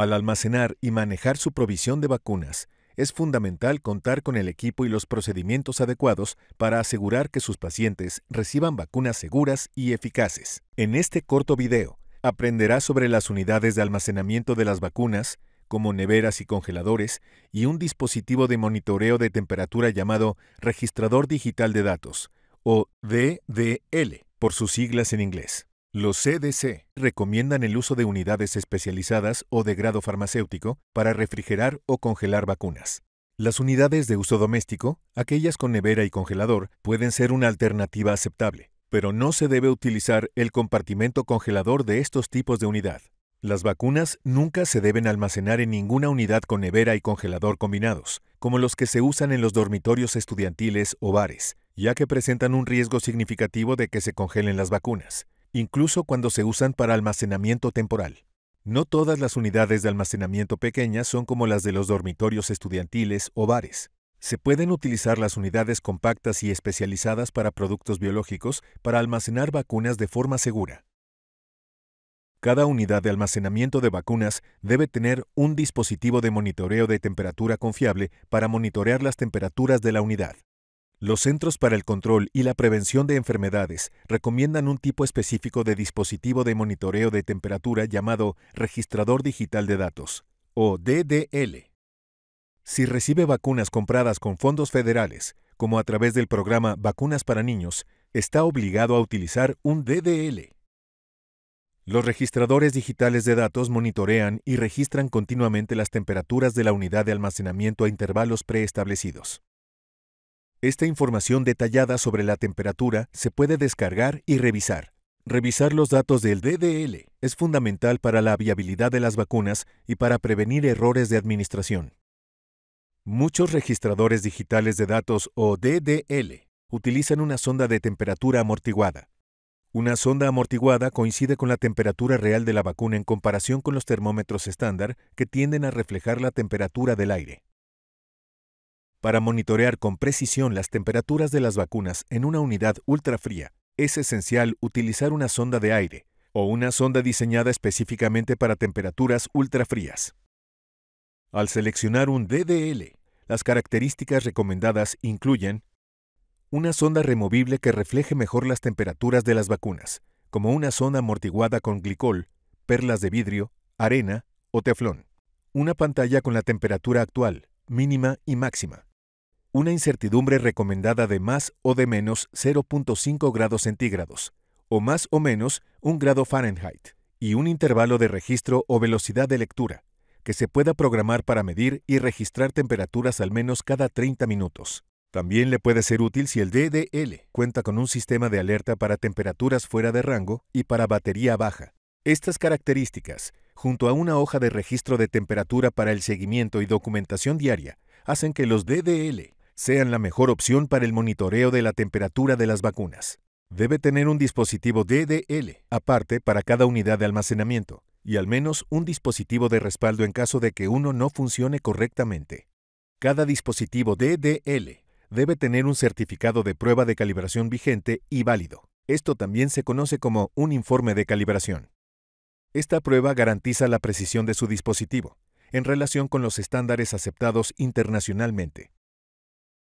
Al almacenar y manejar su provisión de vacunas, es fundamental contar con el equipo y los procedimientos adecuados para asegurar que sus pacientes reciban vacunas seguras y eficaces. En este corto video, aprenderá sobre las unidades de almacenamiento de las vacunas, como neveras y congeladores, y un dispositivo de monitoreo de temperatura llamado Registrador Digital de Datos, o DDL, por sus siglas en inglés. Los CDC recomiendan el uso de unidades especializadas o de grado farmacéutico para refrigerar o congelar vacunas. Las unidades de uso doméstico, aquellas con nevera y congelador, pueden ser una alternativa aceptable, pero no se debe utilizar el compartimento congelador de estos tipos de unidad. Las vacunas nunca se deben almacenar en ninguna unidad con nevera y congelador combinados, como los que se usan en los dormitorios estudiantiles o bares, ya que presentan un riesgo significativo de que se congelen las vacunas incluso cuando se usan para almacenamiento temporal. No todas las unidades de almacenamiento pequeñas son como las de los dormitorios estudiantiles o bares. Se pueden utilizar las unidades compactas y especializadas para productos biológicos para almacenar vacunas de forma segura. Cada unidad de almacenamiento de vacunas debe tener un dispositivo de monitoreo de temperatura confiable para monitorear las temperaturas de la unidad. Los Centros para el Control y la Prevención de Enfermedades recomiendan un tipo específico de dispositivo de monitoreo de temperatura llamado Registrador Digital de Datos, o DDL. Si recibe vacunas compradas con fondos federales, como a través del programa Vacunas para Niños, está obligado a utilizar un DDL. Los registradores digitales de datos monitorean y registran continuamente las temperaturas de la unidad de almacenamiento a intervalos preestablecidos. Esta información detallada sobre la temperatura se puede descargar y revisar. Revisar los datos del DDL es fundamental para la viabilidad de las vacunas y para prevenir errores de administración. Muchos registradores digitales de datos o DDL utilizan una sonda de temperatura amortiguada. Una sonda amortiguada coincide con la temperatura real de la vacuna en comparación con los termómetros estándar que tienden a reflejar la temperatura del aire. Para monitorear con precisión las temperaturas de las vacunas en una unidad ultrafría, es esencial utilizar una sonda de aire o una sonda diseñada específicamente para temperaturas ultrafrías. Al seleccionar un DDL, las características recomendadas incluyen una sonda removible que refleje mejor las temperaturas de las vacunas, como una sonda amortiguada con glicol, perlas de vidrio, arena o teflón. Una pantalla con la temperatura actual, mínima y máxima, una incertidumbre recomendada de más o de menos 0.5 grados centígrados, o más o menos 1 grado Fahrenheit, y un intervalo de registro o velocidad de lectura, que se pueda programar para medir y registrar temperaturas al menos cada 30 minutos. También le puede ser útil si el DDL cuenta con un sistema de alerta para temperaturas fuera de rango y para batería baja. Estas características, junto a una hoja de registro de temperatura para el seguimiento y documentación diaria, hacen que los DDL sean la mejor opción para el monitoreo de la temperatura de las vacunas. Debe tener un dispositivo DDL aparte para cada unidad de almacenamiento y al menos un dispositivo de respaldo en caso de que uno no funcione correctamente. Cada dispositivo DDL debe tener un certificado de prueba de calibración vigente y válido. Esto también se conoce como un informe de calibración. Esta prueba garantiza la precisión de su dispositivo en relación con los estándares aceptados internacionalmente.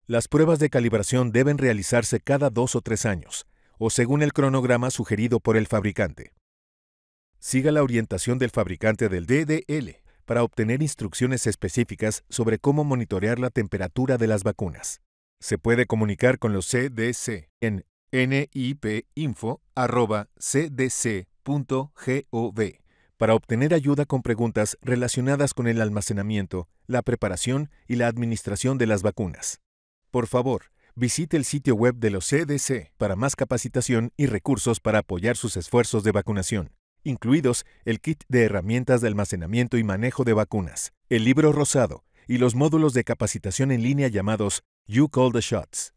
Las pruebas de calibración deben realizarse cada dos o tres años, o según el cronograma sugerido por el fabricante. Siga la orientación del fabricante del DDL para obtener instrucciones específicas sobre cómo monitorear la temperatura de las vacunas. Se puede comunicar con los CDC en nipinfo.cdc.gov para obtener ayuda con preguntas relacionadas con el almacenamiento, la preparación y la administración de las vacunas. Por favor, visite el sitio web de los CDC para más capacitación y recursos para apoyar sus esfuerzos de vacunación, incluidos el kit de herramientas de almacenamiento y manejo de vacunas, el libro rosado y los módulos de capacitación en línea llamados You Call the Shots.